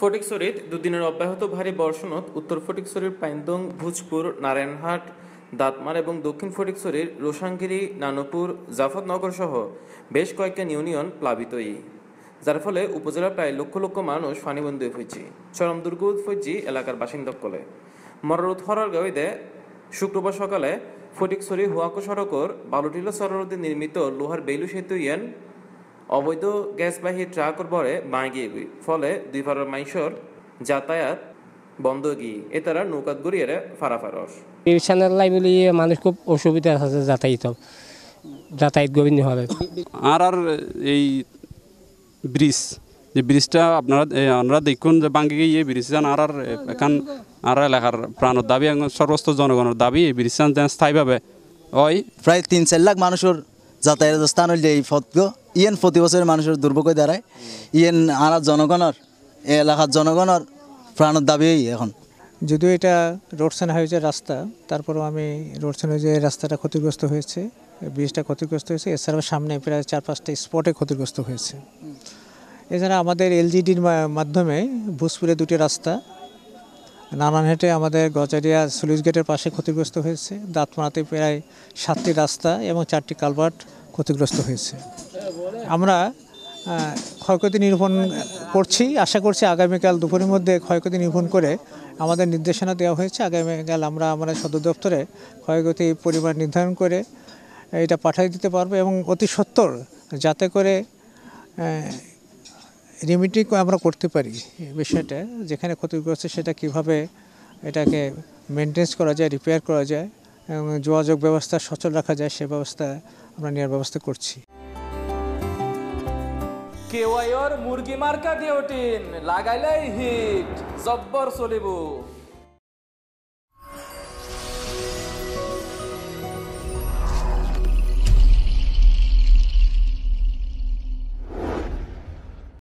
ফটিকছড়িত দুদিনের অব্যাহত ভারী বর্ষণত উত্তর ফটিকছড়ির পাইন্দং ভোজপুর নারায়ণহাট দাঁতমার এবং দক্ষিণ ফটিকসরির রোশাঙ্গিরি নানপুর জাফতনগর সহ বেশ কয়েকটা ইউনিয়ন প্লাবিতই যার ফলে উপজেলার প্রায় লক্ষ লক্ষ মানুষ ফানিবন্দী হয়েছে চরম দুর্গোদ ফৈজি এলাকার কলে মরার হরার গাঁদে শুক্রবার সকালে ফটিকছড়ি হুয়াকো সড়কর বালুটিলা সররদে নির্মিত লোহার বেলু সেতু ইয়েন অবৈধ গ্যাসবাহী ট্রাকর ভরে মাগিয়ে ফলে দুই ফারর মাইশর যাতায়াত বন্ধ গিয়ে এ তারা নৌকাত গড়িয়ে ফারাফারস রিক্সানের লাই বলি মানুষ খুব অসুবিধা আছে যাতায়াত যাতায়াত গোবিন্দ হবে আর আর এই ব্রিজ যে ব্রিজটা আপনারা আপনারা দেখুন যে বাঙ্গি গিয়ে ব্রিজ যান আর আর এখান আর এলাকার প্রাণর দাবি সর্বস্ত জনগণের দাবি এই ব্রিজ যান স্থায়ীভাবে ওই প্রায় তিন চার লাখ মানুষের যাতায়াত স্থান হইলে এই ফতগো ইয়েন প্রতি বছরের মানুষের দুর্ভোগে দাঁড়ায় ইয়েন আনার জনগণের এলাকার জনগণের প্রাণের দাবি এখন যদিও এটা রোড সেন হাইওয়ে রাস্তা তারপরও আমি রোড সেন হাইওয়ে রাস্তাটা ক্ষতিগ্রস্ত হয়েছে ব্রিজটা ক্ষতিগ্রস্ত হয়েছে এছাড়াও সামনে প্রায় চার পাঁচটা স্পটে ক্ষতিগ্রস্ত হয়েছে এছাড়া আমাদের এলজিডির মাধ্যমে ভোজপুরে দুটি রাস্তা নানানহেটে আমাদের গজারিয়া সুলিশ গেটের পাশে ক্ষতিগ্রস্ত হয়েছে দাঁতমারাতে প্রায় সাতটি রাস্তা এবং চারটি কালভার্ট ক্ষতিগ্রস্ত হয়েছে আমরা ক্ষয়ক্ষতি নিরূপণ করছি আশা করছি আগামীকাল দুপুরের মধ্যে ক্ষয়ক্ষতি নিরূপণ করে আমাদের নির্দেশনা দেওয়া হয়েছে আগামীকাল আমরা আমরা সদর দপ্তরে ক্ষয়ক্ষতি পরিমাণ নির্ধারণ করে এটা পাঠিয়ে দিতে পারবো এবং অতি সত্তর যাতে করে রিমিটি আমরা করতে পারি বিষয়টা যেখানে ক্ষতিগ্রস্ত সেটা কিভাবে এটাকে মেনটেন্স করা যায় রিপেয়ার করা যায় এবং যোগাযোগ ব্যবস্থা সচল রাখা যায় সে ব্যবস্থা আমরা নেওয়ার ব্যবস্থা করছি केवायर मुर्गी मार्का दिउन लाग हिट जब्बर सलिबु